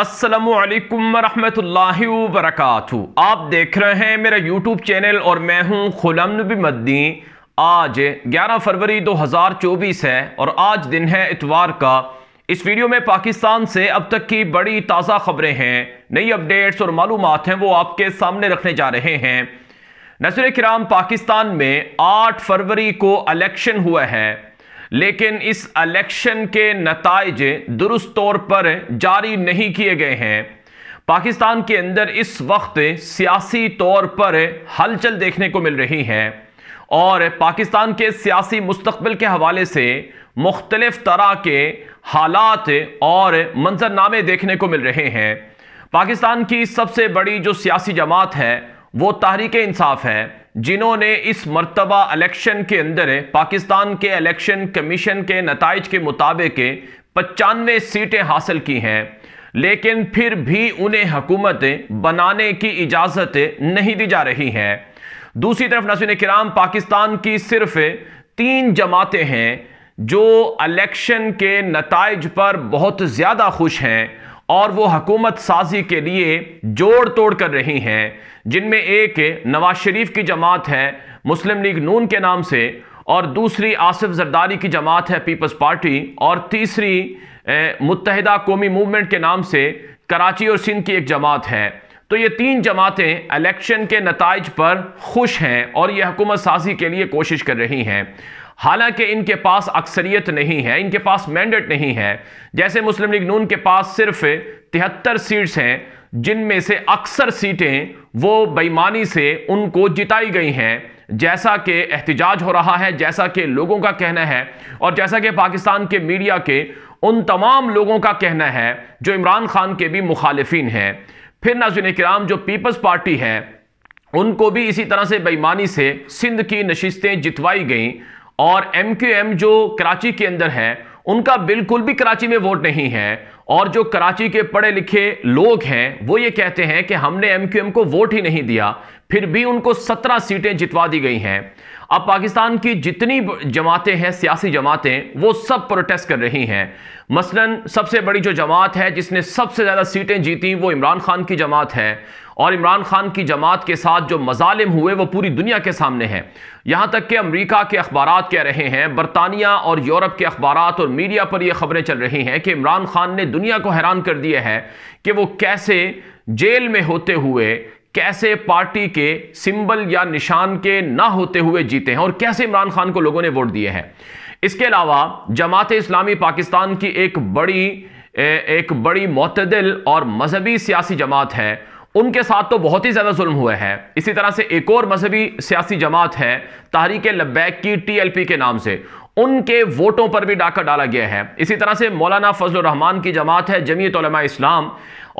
असलकम वरहमतुल्लाहि वरक आप देख रहे हैं मेरा यूट्यूब चैनल और मैं हूं खुलमनबी मद्दी आज 11 फरवरी 2024 है और आज दिन है इतवार का इस वीडियो में पाकिस्तान से अब तक की बड़ी ताज़ा खबरें हैं नई अपडेट्स और मालूम हैं वो आपके सामने रखने जा रहे हैं नसर कराम पाकिस्तान में 8 फरवरी को अलेक्शन हुआ है लेकिन इस इलेक्शन के नतज दुरुस्त तौर पर जारी नहीं किए गए हैं पाकिस्तान के अंदर इस वक्त सियासी तौर पर हलचल देखने को मिल रही है और पाकिस्तान के सियासी मुस्तबिल के हवाले से मुख्तलफ तरह के हालात और मंजरनामे देखने को मिल रहे हैं पाकिस्तान की सबसे बड़ी जो सियासी जमात है वो तहरीक इंसाफ है जिन्होंने इस मरतबा इलेक्शन के अंदर पाकिस्तान के इलेक्शन कमीशन के नतज के मुताबिक पचानवे सीटें हासिल की हैं लेकिन फिर भी उन्हें हुकूमत बनाने की इजाज़त नहीं दी जा रही है दूसरी तरफ नसुन कराम पाकिस्तान की सिर्फ तीन जमातें हैं जो इलेक्शन के नतज पर बहुत ज़्यादा खुश हैं और वो हकूमत साजी के लिए जोड़ तोड़ कर रही हैं जिनमें एक नवाज शरीफ की जमात है मुस्लिम लीग नून के नाम से और दूसरी आसिफ जरदारी की जमात है पीपल्स पार्टी और तीसरी मुतहदा कौमी मूवमेंट के नाम से कराची और सिंध की एक जमात है तो ये तीन जमातें इलेक्शन के नतज पर खुश हैं और ये हकूमत साजी के लिए कोशिश कर रही हैं हालांकि इनके पास अक्सरियत नहीं है इनके पास मैंडेट नहीं है जैसे मुस्लिम लीग नून के पास सिर्फ तिहत्तर सीट्स हैं जिनमें से अक्सर सीटें वो बेईमानी से उनको जिताई गई हैं जैसा कि एहतजाज हो रहा है जैसा कि लोगों का कहना है और जैसा कि पाकिस्तान के मीडिया के उन तमाम लोगों का कहना है जो इमरान खान के भी मुखालफन हैं फिर नाजुन कराम जो पीपल्स पार्टी है उनको भी इसी तरह से बेईमानी से सिंध की नशिस्तें जितवाई गईं और एम क्यू एम जो कराची के अंदर है उनका बिल्कुल भी कराची में वोट नहीं है और जो कराची के पढ़े लिखे लोग हैं वो ये कहते हैं कि हमने एम क्यू एम को वोट ही नहीं दिया फिर भी उनको सत्रह सीटें जितवा दी गई हैं अब पाकिस्तान की जितनी जमातें हैं सियासी जमातें वो सब प्रोटेस्ट कर रही हैं मसलन सबसे बड़ी जो जमात है जिसने सबसे ज़्यादा सीटें जीती वो इमरान खान की जमात है और इमरान खान की जमात के साथ जो मजालिम हुए वो पूरी दुनिया के सामने हैं यहाँ तक कि अमरीका के अखबार कह रहे हैं बरतानिया और यूरोप के अखबार और मीडिया पर यह खबरें चल रही हैं कि इमरान खान ने दुनिया को हैरान कर दिया है कि वो कैसे जेल में होते हुए कैसे पार्टी के सिंबल या निशान के ना होते हुए जीते हैं और कैसे इमरान खान को लोगों ने वोट दिए हैं इसके अलावा जमात इस्लामी पाकिस्तान की एक बड़ी एक बड़ी मतदिल और मजहबी सियासी जमात है उनके साथ तो बहुत ही ज़्यादा जुल्म हुए हैं इसी तरह से एक और मजहबी सियासी जमात है तहरीक लब्बैक की टीएलपी के नाम से उनके वोटों पर भी डाका डाला गया है इसी तरह से मौलाना फजल रहमान की जमात है जमीयत इस्लाम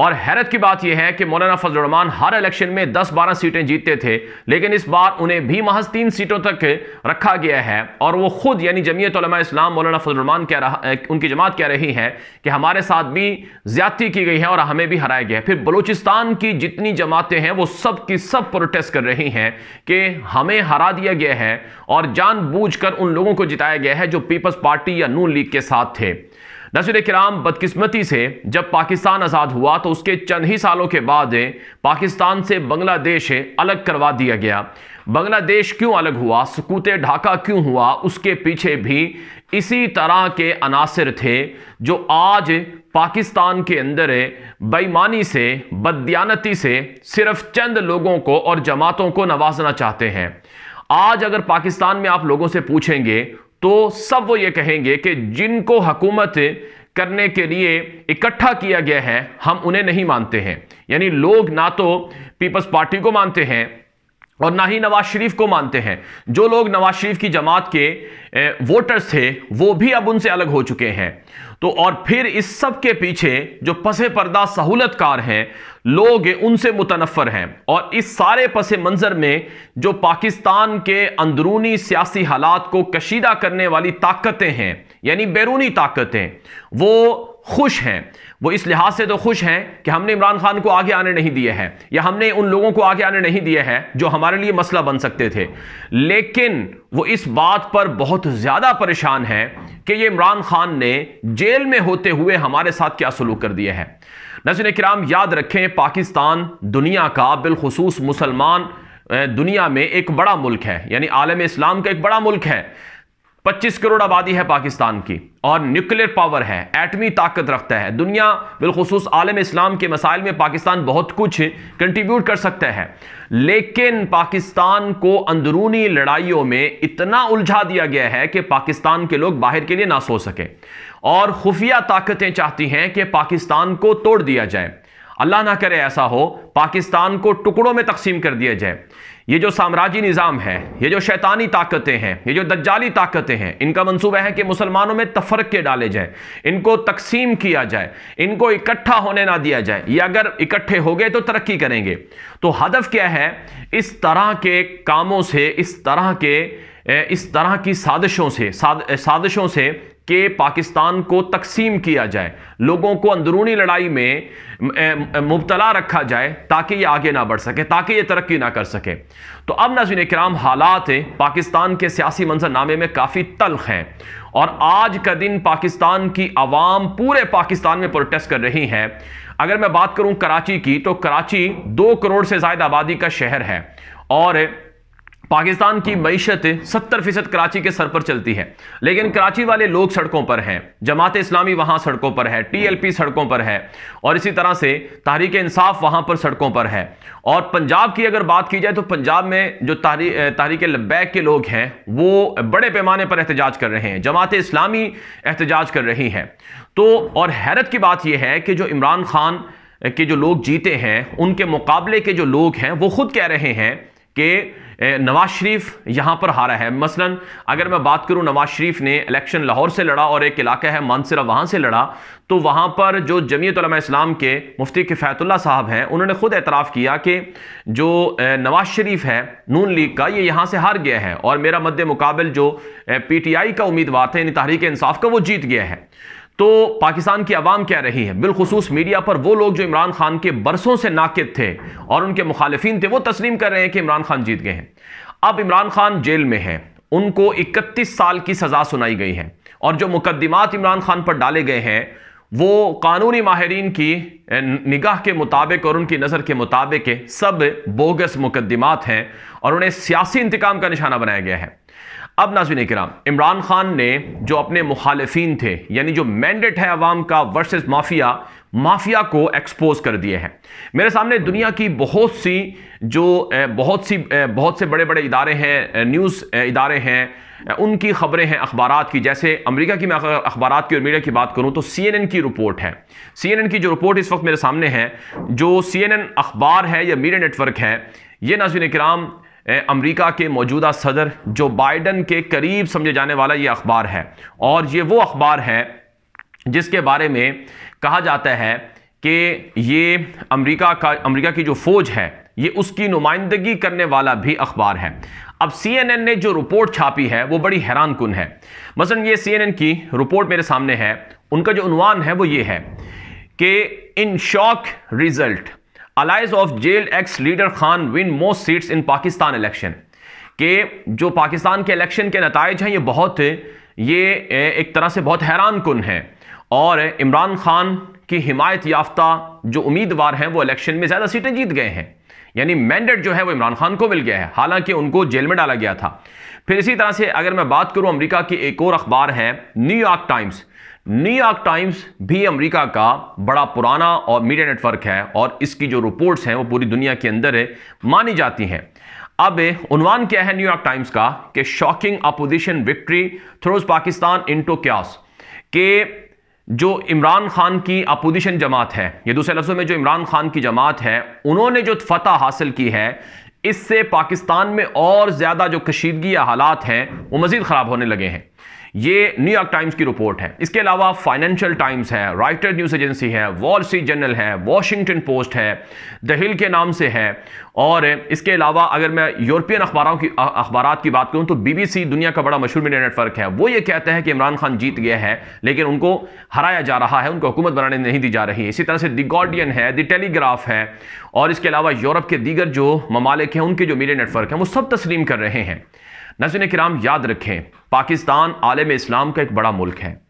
और हैरत की बात यह है कि मौलाना फजल रहमान हर इलेक्शन में 10-12 सीटें जीतते थे लेकिन इस बार उन्हें भी महज तीन सीटों तक रखा गया है और वो खुद यानी जमीयत इस्लाम मौलाना फजल रहमान कह रहा उनकी जमात कह रही है कि हमारे साथ भी ज्यादती की गई है और हमें भी हराया गया है फिर बलूचिस्तान की जितनी जमातें हैं वो सब की सब प्रोटेस्ट कर रही हैं कि हमें हरा दिया गया है और जान उन लोगों को जिताया गया गया है जो पीपल्स पार्टी या नून लीग के साथ थे नसर कराम बदकिस्मती से जब पाकिस्तान आज़ाद हुआ तो उसके चंद ही सालों के बाद पाकिस्तान से बांग्लादेश अलग करवा दिया गया बांग्लादेश क्यों अलग हुआ सकूत ढाका क्यों हुआ उसके पीछे भी इसी तरह के अनासर थे जो आज पाकिस्तान के अंदर बेईमानी से बदयानती से सिर्फ चंद लोगों को और जमातों को नवाजना चाहते हैं आज अगर पाकिस्तान में आप लोगों से पूछेंगे तो सब वो ये कहेंगे कि जिनको हकूमत करने के लिए इकट्ठा किया गया है हम उन्हें नहीं मानते हैं यानी लोग ना तो पीपल्स पार्टी को मानते हैं और ना ही नवाज शरीफ को मानते हैं जो लोग नवाज शरीफ की जमात के वोटर्स थे वो भी अब उनसे अलग हो चुके हैं तो और फिर इस सब के पीछे जो पसे पर्दा सहूलतकार हैं लोग उनसे मुतनफ़र हैं और इस सारे पसे मंज़र में जो पाकिस्तान के अंदरूनी सियासी हालात को कशीदा करने वाली ताकतें हैं यानी बैरूनी ताकतें वो खुश हैं वो इस लिहाज से तो खुश हैं कि हमने इमरान खान को आगे आने नहीं दिए हैं या हमने उन लोगों को आगे आने नहीं दिए हैं जो हमारे लिए मसला बन सकते थे लेकिन वो इस बात पर बहुत ज़्यादा परेशान हैं कि ये इमरान खान ने जेल में होते हुए हमारे साथ क्या सलूक कर दिया है नजर कराम याद रखें पाकिस्तान दुनिया का बिलखसूस मुसलमान दुनिया में एक बड़ा मुल्क है यानी आलम इस्लाम का एक बड़ा मुल्क है 25 करोड़ आबादी है पाकिस्तान की और न्यूक्लियर पावर है एटमी ताकत रखता है दुनिया बिलखसूस आलम इस्लाम के मसाइल में पाकिस्तान बहुत कुछ कंट्रीब्यूट कर सकता है लेकिन पाकिस्तान को अंदरूनी लड़ाइयों में इतना उलझा दिया गया है कि पाकिस्तान के लोग बाहर के लिए ना सो सके और खुफिया ताकतें चाहती हैं कि पाकिस्तान को तोड़ दिया जाए अल्लाह ना करे ऐसा हो पाकिस्तान को टुकड़ों में तकसीम कर दिया जाए ये जो साम्राज्य निज़ाम है ये जो शैतानी ताकतें हैं ये जो दज्जाली ताकतें हैं इनका मनसूबा है कि मुसलमानों में तफरके डाले जाएं इनको तकसीम किया जाए इनको इकट्ठा होने ना दिया जाए ये अगर इकट्ठे हो गए तो तरक्की करेंगे तो हदफ क्या है इस तरह के कामों से इस तरह के इस तरह की साजिशों से साजिशों से कि पाकिस्तान को तकसीम किया जाए लोगों को अंदरूनी लड़ाई में मुबतला रखा जाए ताकि ये आगे ना बढ़ सके ताकि ये तरक्की ना कर सके तो अब नजीन कराम हालात पाकिस्तान के सियासी मंजरनामे में काफ़ी तलख हैं और आज का दिन पाकिस्तान की आवाम पूरे पाकिस्तान में प्रोटेस्ट कर रही है अगर मैं बात करूं कराची की तो कराची दो करोड़ से ज़ायद आबादी का शहर है और पाकिस्तान की मीशत सत्तर फीसद कराची के सर पर चलती है लेकिन कराची वाले लोग सड़कों पर हैं जमात इस्लामी वहां सड़कों पर है टीएलपी सड़कों पर है और इसी तरह से तहरीक इंसाफ वहां पर सड़कों पर है और पंजाब की अगर बात की जाए तो पंजाब में जो तहरी तहरीक लब्बैक के लोग हैं वो बड़े पैमाने पर एहतजाज कर रहे हैं जमात इस्लामी एहतजाज कर रही है तो और हैरत की बात यह है कि जो इमरान खान के जो लोग जीते हैं उनके मुकाबले के जो लोग हैं वो खुद कह रहे हैं कि नवाज शरीफ यहाँ पर हारा है मसलन अगर मैं बात करूँ नवाज शरीफ ने इलेक्शन लाहौर से लड़ा और एक इलाका है मानसरा वहाँ से लड़ा तो वहाँ पर जो जमीयत इस्लाम के मुफ्ती किफ़ायतुल्ला साहब हैं उन्होंने खुद एतराफ़ किया कि जो नवाज शरीफ है नून लीग का ये यहाँ से हार गया है और मेरा मद्द मुकाबल जो पी टी आई का उम्मीदवार था यानी तहरीक इंसाफ का वो जीत गया है तो पाकिस्तान की आवाम क्या रही है बिलखसूस मीडिया पर वो लोग जो इमरान खान के बरसों से नाकद थे और उनके मुखालफी थे वो तस्लीम कर रहे हैं कि इमरान खान जीत गए हैं अब इमरान खान जेल में है उनको 31 साल की सज़ा सुनाई गई है और जो मुकदमात इमरान खान पर डाले गए हैं वो कानूनी माहरीन की निगाह के मुताबिक और उनकी नज़र के मुताबिक सब बोगस मुकदमात हैं और उन्हें सियासी इंतकाम का निशाना बनाया गया है अब नाजिन कराम इमरान खान ने जो अपने मुखालफी थे यानी जो मैंडेट है अवाम का वर्सेस माफिया माफिया को एक्सपोज कर दिए हैं मेरे सामने दुनिया की बहुत सी जो बहुत सी बहुत से बड़े बड़े इदारे हैं न्यूज़ इदारे हैं उनकी खबरें हैं अखबार की जैसे अमेरिका की मैं अखबार की और मीडिया की बात करूं तो सीएनएन की रिपोर्ट है सीएनएन की जो रिपोर्ट इस वक्त मेरे सामने है जो सीएनएन अखबार है या मीडिया नेटवर्क है ये नाजिन कराम अमेरिका के मौजूदा सदर जो बाइडन के करीब समझे जाने वाला ये अखबार है और ये वो अखबार है जिसके बारे में कहा जाता है कि ये अमेरिका का अमेरिका की जो फौज है ये उसकी नुमाइंदगी करने वाला भी अखबार है अब सीएनएन ने जो रिपोर्ट छापी है वो बड़ी हैरान कन है मसलन ये सीएनएन की रिपोर्ट मेरे सामने है उनका जो उनवान है वो ये है कि in shock result allies of jail ex leader Khan win most seats in Pakistan election के जो पाकिस्तान के इलेक्शन के नतज हैं ये बहुत ये एक तरह से बहुत हैरान कन है और इमरान खान की हिमायत याफ्ता जो उम्मीदवार हैं वो इलेक्शन में ज़्यादा सीटें जीत गए हैं यानी मैंडेट जो है वो इमरान खान को मिल गया है हालांकि उनको जेल में डाला गया था फिर इसी तरह से अगर मैं बात करूं अमेरिका की एक और अखबार है न्यूयॉर्क टाइम्स न्यूयॉर्क टाइम्स भी अमेरिका का बड़ा पुराना और मीडिया नेटवर्क है और इसकी जो रिपोर्ट्स हैं वो पूरी दुनिया के अंदर है मानी जाती हैं अब उनवान क्या है न्यूयॉर्क टाइम्स का कि shocking opposition victory throws Pakistan into chaos के जो इमरान खान की अपोजिशन जमात है ये दूसरे लफ्ज़ों में जो इमरान खान की जमात है उन्होंने जो फतह हासिल की है इससे पाकिस्तान में और ज़्यादा जो कशीदगी हालात हैं वो मज़ीद ख़राब होने लगे हैं ये न्यूयॉर्क टाइम्स की रिपोर्ट है इसके अलावा फाइनेंशियल टाइम्स है राइटर न्यूज़ एजेंसी है वॉल स्ट्रीट जर्नल है वॉशिंगटन पोस्ट है द हिल के नाम से है और इसके अलावा अगर मैं यूरोपियन अखबारों की अखबार की बात करूं तो बीबीसी दुनिया का बड़ा मशहूर मीडिया नेटवर्क है वो ये कहते हैं कि इमरान खान जीत गया है लेकिन उनको हराया जा रहा है उनको हुकूमत बनाने नहीं दी जा रही है इसी तरह से दी गार्डियन है द टेलीग्राफ है और इसके अलावा यूरोप के दीगर जो ममालिक हैं उनके जो मीडिया नेटवर्क हैं वो सब तस्लीम कर रहे हैं नजर कराम याद रखें पाकिस्तान आलम इस्लाम का एक बड़ा मुल्क है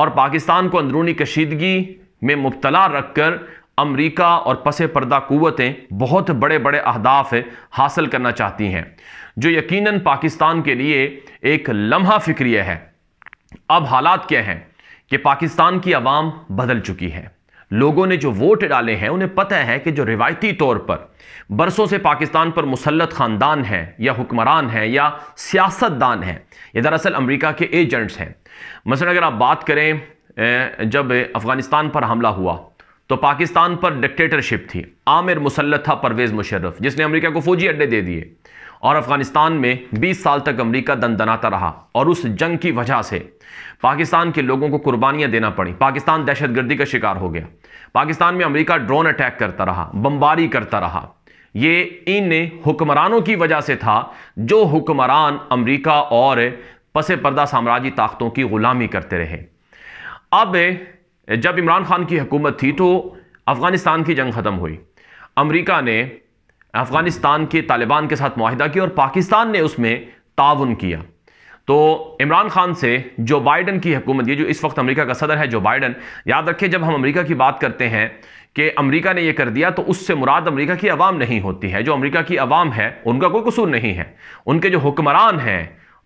और पाकिस्तान को अंदरूनी कशीदगी में मुबतला रख कर अमरीका और पस पर्दा क़वतें बहुत बड़े बड़े अहदाफ हासिल करना चाहती हैं जो यकीन पाकिस्तान के लिए एक लम्हा फिक्रिय है अब हालात क्या हैं कि पाकिस्तान की आवाम बदल चुकी है लोगों ने जो वोट डाले हैं उन्हें पता है कि जो रिवायती तौर पर बरसों से पाकिस्तान पर मुसलत ख़ानदान हैं या हुक्मरान हैं या सियासतदान हैं ये दरअसल अमरीका के एजेंट्स हैं मसलन अगर आप बात करें जब अफ़गानिस्तान पर हमला हुआ तो पाकिस्तान पर डिक्टेटरशिप थी आमिर मुसलत था परवेज़ मुशर्रफ जिसने अमरीका को फौजी अड्डे दे दिए और अफगानिस्तान में 20 साल तक अमेरिका दनदनाता रहा और उस जंग की वजह से पाकिस्तान के लोगों को कुर्बानियां देना पड़ी पाकिस्तान दहशतगर्दी का शिकार हो गया पाकिस्तान में अमेरिका ड्रोन अटैक करता रहा बमबारी करता रहा ये इन हुक्मरानों की वजह से था जो हुक्मरान अमरीका और पसे पर्दा साम्राज्य ताकतों की गुलामी करते रहे अब जब इमरान खान की हुकूमत थी तो अफ़गानिस्तान की जंग ख़त्म हुई अमेरिका ने अफ़गानिस्तान के तालिबान के साथ माहिदा किया और पाकिस्तान ने उसमें ताउन किया तो इमरान खान से जो बाइडन की हुकूमत ये जो इस वक्त अमेरिका का सदर है जो बाइडन याद रखें जब हम अमेरिका की बात करते हैं कि अमेरिका ने यह कर दिया तो उससे मुराद अमेरिका की आवाम नहीं होती है जो अमेरिका की आवाम है उनका कोई कसूर नहीं है उनके जो हुक्मरान हैं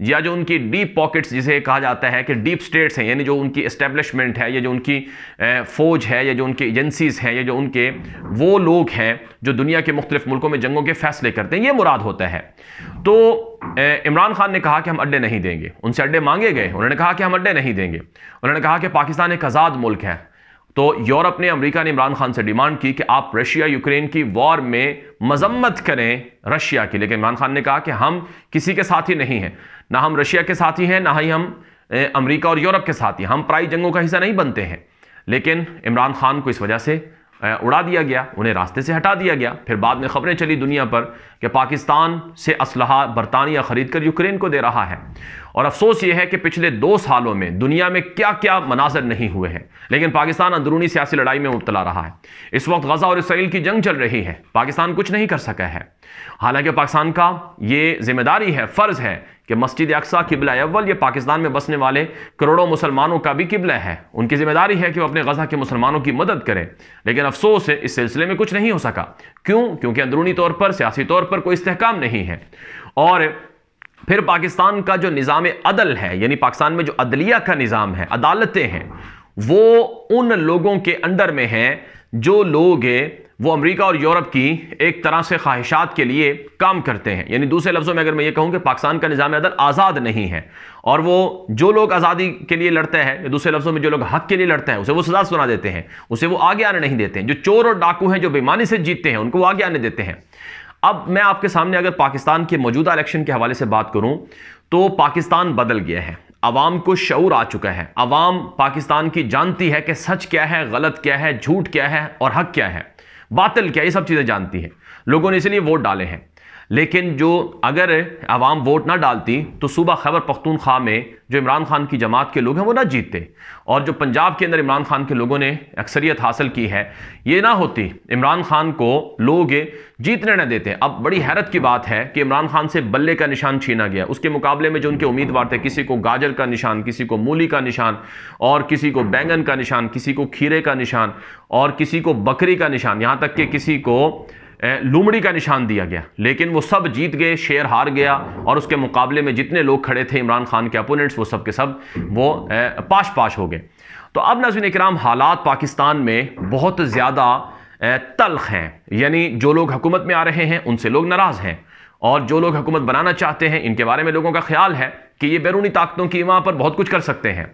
या जो उनकी डीप पॉकेट्स जिसे कहा जाता है कि डीप स्टेट्स हैं यानी जो उनकी इस्टेब्लिशमेंट है या जो उनकी फ़ौज है या जो उनकी एजेंसीज़ हैं या जो उनके वो लोग हैं जो दुनिया के मुख्तलिफ मुल्कों में जंगों के फैसले करते हैं ये मुराद होता है तो इमरान खान ने कहा कि हम अड्डे नहीं देंगे उनसे अड्डे मांगे गए उन्होंने कहा कि हम अड्डे नहीं देंगे उन्होंने कहा कि पाकिस्तान एक आज़ाद मुल्क है तो यूरोप ने अमरीका ने इमरान खान से डिमांड की कि आप रशिया यूक्रेन की वॉर में मजम्मत करें रशिया की लेकिन इमरान खान ने कहा कि हम किसी के साथ ही नहीं हैं ना हम रशिया के साथी हैं ना ही हम अमेरिका और यूरोप के साथी हम प्राई जंगों का हिस्सा नहीं बनते हैं लेकिन इमरान खान को इस वजह से उड़ा दिया गया उन्हें रास्ते से हटा दिया गया फिर बाद में खबरें चली दुनिया पर कि पाकिस्तान से असलहा बरतानिया ख़रीद कर यूक्रेन को दे रहा है और अफसोस ये है कि पिछले दो सालों में दुनिया में क्या क्या मनाजर नहीं हुए हैं लेकिन पाकिस्तान अंदरूनी सियासी लड़ाई में मुबतला रहा है इस वक्त गजा और इसराइल की जंग चल रही है पाकिस्तान कुछ नहीं कर सका है हालांकि पाकिस्तान का ये जिम्मेदारी है फ़र्ज़ है कि मस्जिद अक्सा किबला अव्वल ये पाकिस्तान में बसने वाले करोड़ों मुसलमानों का भी किबला है उनकी जिम्मेदारी है कि वह अपने गजा के मुसलमानों की मदद करें लेकिन अफसोस है इस सिलसिले में कुछ नहीं हो सका क्यों क्योंकि अंदरूनी तौर पर सियासी तौर पर कोई इस्तेकाम नहीं है और फिर पाकिस्तान का जो निज़ाम अदल है यानी पाकिस्तान में जो अदलिया का निज़ाम है अदालतें हैं वो उन लोगों के अंडर में हैं जो लोग वो अमेरिका और यूरोप की एक तरह से ख्वाहिशात के लिए काम करते हैं यानी दूसरे लफ्ज़ों में अगर मैं ये कहूँ कि पाकिस्तान का निज़ाम अदल आज़ाद नहीं है और वो जो लोग आज़ादी के लिए लड़ते हैं दूसरे लफ्ज़ों में जो लोग हक के लिए लड़ते हैं उसे वो सजा सुना देते हैं उसे वो आगे आने नहीं देते हैं जो चोर और डाकू हैं जो बेमानी से जीतते हैं उनको वो आगे आने देते हैं अब मैं आपके सामने अगर पाकिस्तान के मौजूदा इलेक्शन के हवाले से बात करूं तो पाकिस्तान बदल गया है अवाम को शूर आ चुका है अवाम पाकिस्तान की जानती है कि सच क्या है गलत क्या है झूठ क्या है और हक क्या है बातल क्या ये सब चीज़ें जानती है लोगों ने इसलिए वोट डाले हैं लेकिन जो अगर आवाम वोट ना डालती तो सुबह खैबर पख्तूनख्वा में जो इमरान खान की जमात के लोग हैं वो ना जीतते और जो पंजाब के अंदर इमरान खान के लोगों ने अक्सरियत हासिल की है ये ना होती इमरान खान को लोग जीतने ना देते अब बड़ी हैरत की बात है कि इमरान खान से बल्ले का निशान छीना गया उसके मुकाबले में जो उनके उम्मीदवार थे किसी को गाजर का निशान किसी को मूली का निशान और किसी को बैंगन का निशान किसी को खीरे का निशान और किसी को बकरी का निशान यहाँ तक कि किसी को लूमड़ी का निशान दिया गया लेकिन वो सब जीत गए शेर हार गया और उसके मुकाबले में जितने लोग खड़े थे इमरान खान के अपोनेंट्स वो सब के सब वो पाश पाश हो गए तो अब नजर कराम हालात पाकिस्तान में बहुत ज़्यादा तलख हैं यानी जो लोग हुकूमत में आ रहे हैं उनसे लोग नाराज़ हैं और जो लोग हुकूमत बनाना चाहते हैं इनके बारे में लोगों का ख्याल है कि ये बैरूनी ताकतों की वहाँ पर बहुत कुछ कर सकते हैं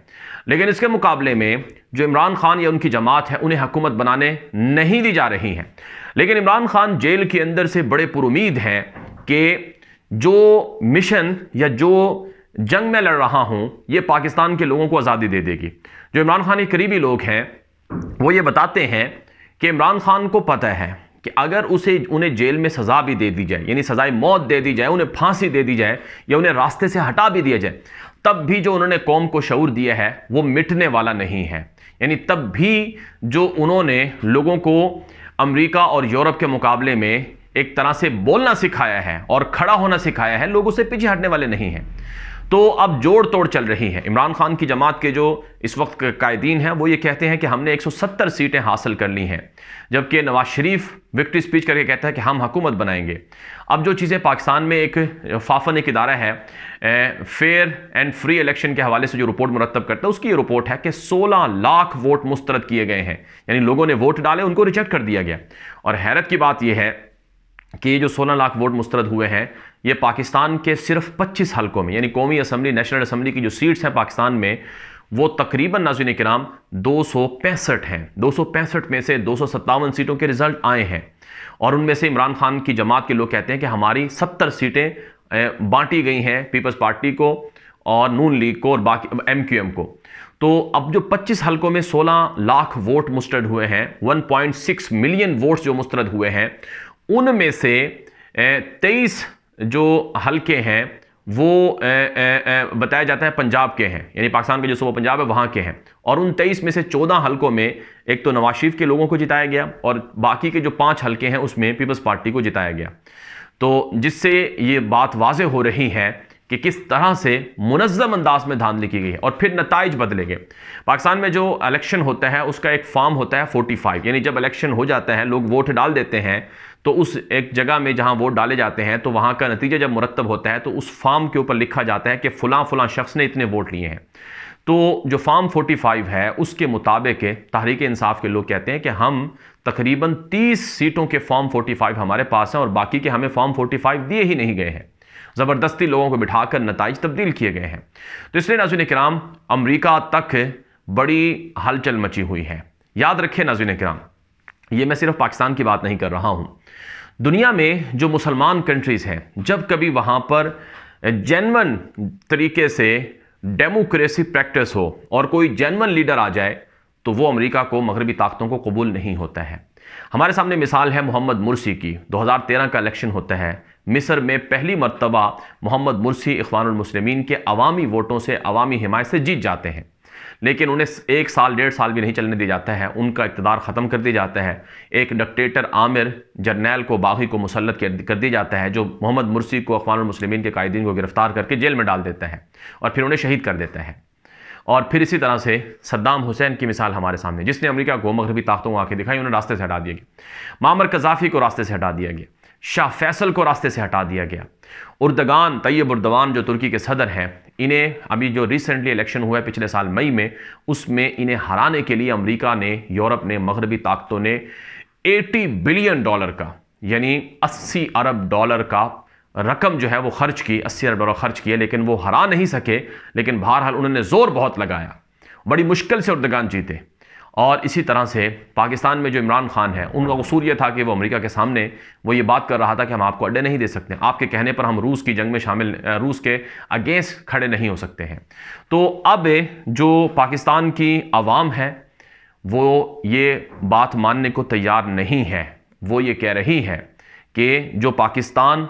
लेकिन इसके मुकाबले में जो इमरान खान या उनकी जमात है उन्हें हुकूमत बनाने नहीं दी जा रही हैं लेकिन इमरान खान जेल के अंदर से बड़े पुरुद हैं कि जो मिशन या जो जंग में लड़ रहा हूँ ये पाकिस्तान के लोगों को आज़ादी दे देगी जो इमरान खान के करीबी लोग हैं वो ये बताते हैं कि इमरान खान को पता है कि अगर उसे उन्हें जेल में सज़ा भी दे दी जाए यानी सज़ाए मौत दे दी जाए उन्हें फांसी दे दी जाए या उन्हें रास्ते से हटा भी दिया जाए तब भी जो उन्होंने कौम को शऊर दिया है वो मिटने वाला नहीं है यानी तब भी जो उन्होंने लोगों को अमरीका और यूरोप के मुकाबले में एक तरह से बोलना सिखाया है और खड़ा होना सिखाया है लोग उसे पीछे हटने वाले नहीं हैं तो अब जोड़ तोड़ चल रही है इमरान खान की जमात के जो इस वक्त कायदीन हैं वो ये कहते हैं कि हमने 170 सीटें हासिल कर ली हैं जबकि नवाज शरीफ विक्ट्री स्पीच करके कहता है कि हम हुकूमत बनाएंगे अब जो चीज़ें पाकिस्तान में एक फाफन एक इदारा है फेयर एंड फ्री इलेक्शन के हवाले से जो रिपोर्ट मुरतब करता है उसकी ये रिपोर्ट है कि 16 लाख वोट मुस्तरद किए गए हैं यानी लोगों ने वोट डाले उनको रिजेक्ट कर दिया गया और हैरत की बात यह है कि ये जो सोलह लाख वोट मुस्तरद हुए हैं ये पाकिस्तान के सिर्फ 25 हलकों में यानी कौमी असम्बली नेशनल असम्बली की जो सीट्स हैं पाकिस्तान में वो तकरीबन नाजिन कराम दो हैं दो में से दो सीटों के रिजल्ट आए हैं और उनमें से इमरान खान की जमात के लोग कहते हैं कि हमारी सत्तर सीटें बांटी गई हैं पीपल्स पार्टी को और नून लीग को और बाकी एम क्यू एम को तो अब जो 25 हलकों में 16 लाख वोट मुस्तरद हुए हैं 1.6 मिलियन वोट्स जो मुस्तरद हुए हैं उनमें से तेईस जो हल्के हैं वो ए, ए, ए, बताया जाता है पंजाब के हैं यानी पाकिस्तान के जो सुबह पंजाब है वहाँ के हैं और उन तेईस में से चौदह हलकों में एक तो नवाज शरीफ के लोगों को जिताया गया और बाकी के जो पाँच हलके हैं उसमें पीपल्स पार्टी को जिताया गया तो जिससे ये बात वाज हो रही है कि किस तरह से मुनज़म अंदाज में धांधली की गई है और फिर नतज बदलेंगे पाकिस्तान में जो इलेक्शन होता है उसका एक फॉर्म होता है 45 यानी जब इलेक्शन हो जाता है लोग वोट डाल देते हैं तो उस एक जगह में जहां वोट डाले जाते हैं तो वहां का नतीजा जब मुरतब होता है तो उस फॉर्म के ऊपर लिखा जाता है कि फ़लाँ फलां शख्स ने इतने वोट लिए हैं तो जो फार्म फाइव है उसके मुताबिक तहरीक इंसाफ के लोग कहते हैं कि हम तकरीबन तीस सीटों के फॉर्म फाइव हमारे पास हैं और बाकी के हमें फॉर्म फाइव दिए ही नहीं गए हैं ज़बरदस्ती लोगों को बिठाकर नतज तब्दील किए गए हैं तो इसलिए नाजुन कराम अमरीका तक बड़ी हलचल मची हुई है याद रखे नाजुन कराम ये मैं सिर्फ पाकिस्तान की बात नहीं कर रहा हूँ दुनिया में जो मुसलमान कंट्रीज़ हैं जब कभी वहाँ पर जेनवन तरीके से डेमोक्रेसी प्रैक्टिस हो और कोई जेनवन लीडर आ जाए तो वो अमेरिका को मगरबी ताकतों को कबूल नहीं होता है हमारे सामने मिसाल है मोहम्मद मुर्सी की 2013 का इलेक्शन होता है मिस्र में पहली मरतबा मोहम्मद मुर्सी इखवानमसलमिन के अवामी वोटों से अवामी हिमायत से जीत जाते हैं लेकिन उन्हें एक साल डेढ़ साल भी नहीं चलने दिया जाता है उनका इकतदार ख़त्म कर दिया जाता है एक डक्टेटर आमिर जर्नैल को बागी को मुसलत कर दिया जाता है जो मोहम्मद मुर्सी को अखवान मुस्लिमीन के कायदीन को गिरफ्तार करके जेल में डाल देता है और फिर उन्हें शहीद कर देता है और फिर इसी तरह से सद्दाम हुसैन की मिसाल हमारे सामने जिसने अमेरिका को मगरबी ताकतों को आके दिखाई उन्हें रास्ते से हटा दिया गया मामर कजाफी को रास्ते से हटा दिया गया शाह फैसल को रास्ते से हटा दिया गया उर्दगान तैयब उर्दवान जो तुर्की के सदर हैं इन्हें अभी जो रिसेंटली इलेक्शन हुआ है पिछले साल मई में उसमें इन्हें हराने के लिए अमेरिका ने यूरोप ने मगरबी ताकतों ने 80 बिलियन डॉलर का यानी 80 अरब डॉलर का रकम जो है वो खर्च की 80 अरब डॉलर खर्च किए लेकिन वो हरा नहीं सके लेकिन बहरहाल उन्होंने जोर बहुत लगाया बड़ी मुश्किल से उर्दगान जीते और इसी तरह से पाकिस्तान में जो इमरान खान है उनका कसूर यह था कि वो अमेरिका के सामने वो ये बात कर रहा था कि हम आपको अड्डे नहीं दे सकते आपके कहने पर हम रूस की जंग में शामिल रूस के अगेंस्ट खड़े नहीं हो सकते हैं तो अब जो पाकिस्तान की आवाम है वो ये बात मानने को तैयार नहीं है वो ये कह रही है कि जो पाकिस्तान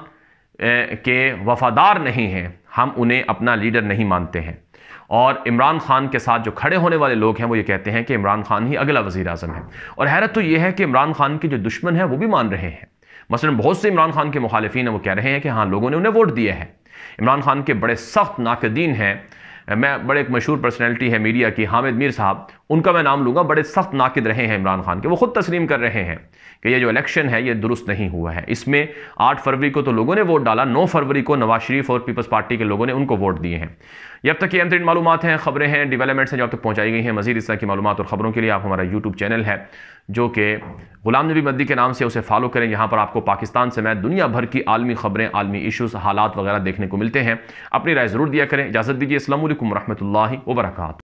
के वफादार नहीं हैं हम उन्हें अपना लीडर नहीं मानते हैं और इमरान खान के साथ जो खड़े होने वाले लोग हैं वो ये कहते हैं कि इमरान खान ही अगला वजी अजम है और हैरत तो ये है कि इमरान खान के जो दुश्मन हैं वो भी मान रहे हैं मसलन बहुत से इमरान खान के मुखालफी हैं वो कह रहे हैं कि हाँ लोगों ने उन्हें वोट दिया है इमरान खान के बड़े सख्त नाकदीन हैं मैं बड़े एक मशहूर पर्सनैलिटी है मीडिया की हामिद मीर साहब उनका मैं नाम लूँगा बड़े सख्त नाकद रहे हैं इमरान खान के वो खुद तस्लीम कर रहे हैं कि ये जो इलेक्शन है ये दुरुस्त नहीं हुआ है इसमें आठ फरवरी को तो लोगों ने वोट डाला नौ फरवरी को नवाज शरीफ और पीपल्स पार्टी के लोगों ने उनको वोट दिए हैं जब तक की अहम मालूम हैं खबरें हैं डेवलपमेंट्स हैं जो तक पहुँचाई गई हैं मजीद इस तरह की मालूम और खबरों के लिए आप हमारा यूट्यूब चैनल है जो कि गुलाम नबी मद्दी के नाम से उसे फॉलो करें यहाँ पर आपको पाकिस्तान से मैं दुनिया भर की आलमी खबरें आलमी इशूज़ हालात वगैरह देखने को मिलते हैं अपनी राय ज़रूर दिया करें इजाज़त दीजिए असल वरहमल वर्का